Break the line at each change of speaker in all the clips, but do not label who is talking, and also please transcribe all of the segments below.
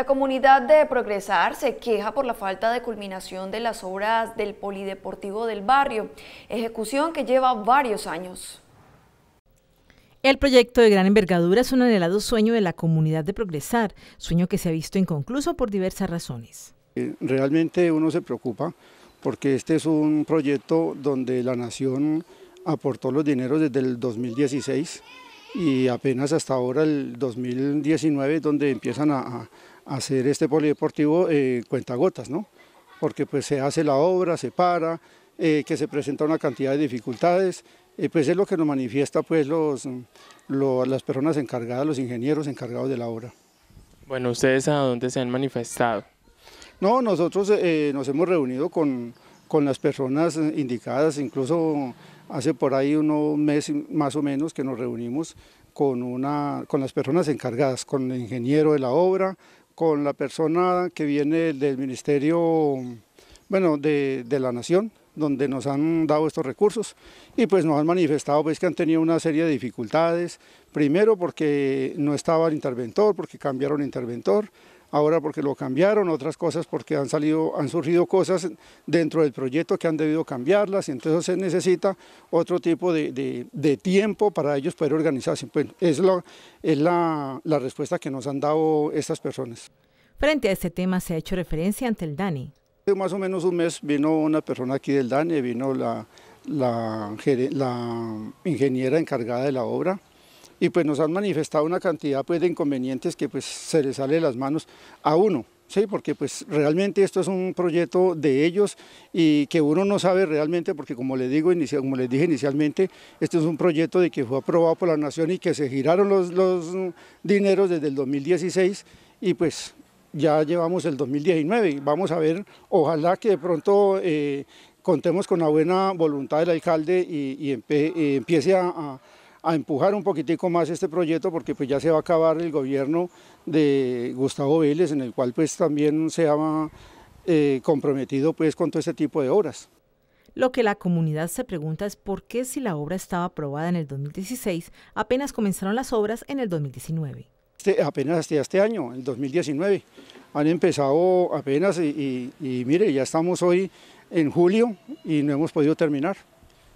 La comunidad de Progresar se queja por la falta de culminación de las obras del Polideportivo del barrio, ejecución que lleva varios años. El proyecto de gran envergadura es un anhelado sueño de la comunidad de Progresar, sueño que se ha visto inconcluso por diversas razones.
Eh, realmente uno se preocupa porque este es un proyecto donde la nación aportó los dineros desde el 2016 y apenas hasta ahora el 2019 donde empiezan a, hacer este polideportivo cuenta eh, cuentagotas, ¿no? Porque pues se hace la obra, se para, eh, que se presenta una cantidad de dificultades, eh, pues es lo que nos manifiesta pues los, las personas encargadas, los ingenieros encargados de la obra.
Bueno, ¿ustedes a dónde se han manifestado?
No, nosotros nos hemos reunido con, con las personas indicadas, incluso hace por ahí unos mes... más o menos que nos reunimos con, una, con las personas encargadas, con el ingeniero de la obra, con la persona que viene del Ministerio bueno, de, de, la Nación, donde nos han dado estos recursos y pues nos han manifestado pues, que han tenido una serie de dificultades, primero porque no estaba el interventor, porque cambiaron interventor, ahora porque lo cambiaron, otras cosas porque han, salido, han surgido cosas dentro del proyecto que han debido cambiarlas, y entonces se necesita otro tipo de, tiempo para ellos poder organizarse. pues es, la, es la, respuesta que nos han dado estas personas.
Frente a este tema se ha hecho referencia ante el DANI.
Más o menos un mes vino una persona aquí del DANI, vino la, la, ingeniera encargada de la obra y pues nos han manifestado una cantidad pues de inconvenientes que pues se les sale de las manos a uno. Sí, porque pues realmente esto es un proyecto de ellos y que uno no sabe realmente porque como les, digo, como les dije inicialmente, esto es un proyecto de que fue aprobado por la Nación y que se giraron los, dineros desde el 2016 y pues ya llevamos el 2019. Vamos a ver, ojalá que de pronto eh, contemos con la buena voluntad del alcalde y, eh, empiece a a empujar un poquitico más este proyecto porque pues ya se va a acabar el gobierno de Gustavo Vélez en el cual pues también se ha eh, comprometido pues con todo este tipo de obras.
Lo que la comunidad se pregunta es por qué si la obra estaba aprobada en el 2016, apenas comenzaron las obras en el 2019.
Este, apenas hasta este año, el 2019, han empezado apenas y, y mire, ya estamos hoy en julio y no hemos podido terminar.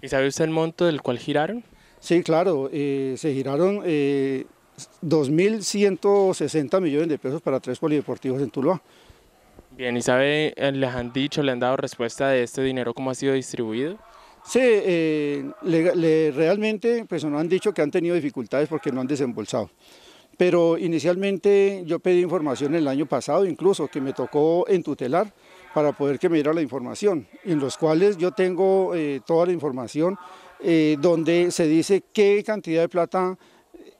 ¿Y sabe usted el monto del cual giraron?
Sí, claro, eh, se giraron 2.160 eh, millones de pesos para tres polideportivos en Tuluá.
Bien, ¿y sabe, eh, les han dicho, le han dado respuesta de este dinero, cómo ha sido distribuido?
Sí, realmente pues no han dicho que han tenido dificultades porque no han desembolsado. Pero inicialmente yo pedí información el año pasado, incluso que me tocó en tutelar para poder que me diera la información, en los cuales yo tengo toda la información eh, donde se dice qué cantidad de plata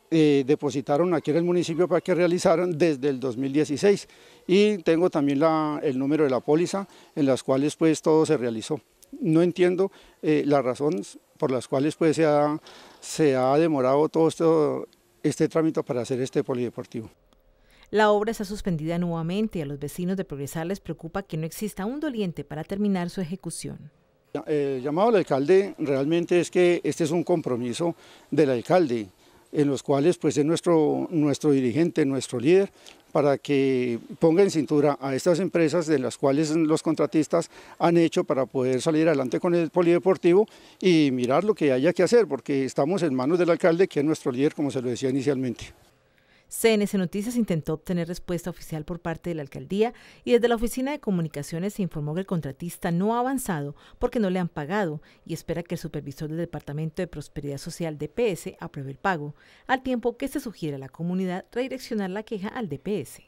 eh, depositaron aquí en el municipio para que realizaran desde el 2016 y tengo también el número de la póliza en las cuales pues todo se realizó. No entiendo eh, las razones por las cuales pues se ha, demorado todo este trámite para hacer este polideportivo.
La obra está suspendida nuevamente y a los vecinos de Progresar les preocupa que no exista un doliente para terminar su ejecución.
El llamado al alcalde realmente es que este es un compromiso del alcalde, en los cuales pues es nuestro, nuestro dirigente, nuestro líder, para que ponga en cintura a estas empresas de las cuales los contratistas han hecho para poder salir adelante con el polideportivo y mirar lo que haya que hacer, porque estamos en manos del alcalde, que es nuestro líder, como se lo decía inicialmente.
CNC Noticias intentó obtener respuesta oficial por parte de la alcaldía y desde la oficina de comunicaciones se informó que el contratista no ha avanzado porque no le han pagado y espera que el supervisor del Departamento de Prosperidad Social DPS apruebe el pago, al tiempo que se sugiere a la comunidad redireccionar la queja al DPS.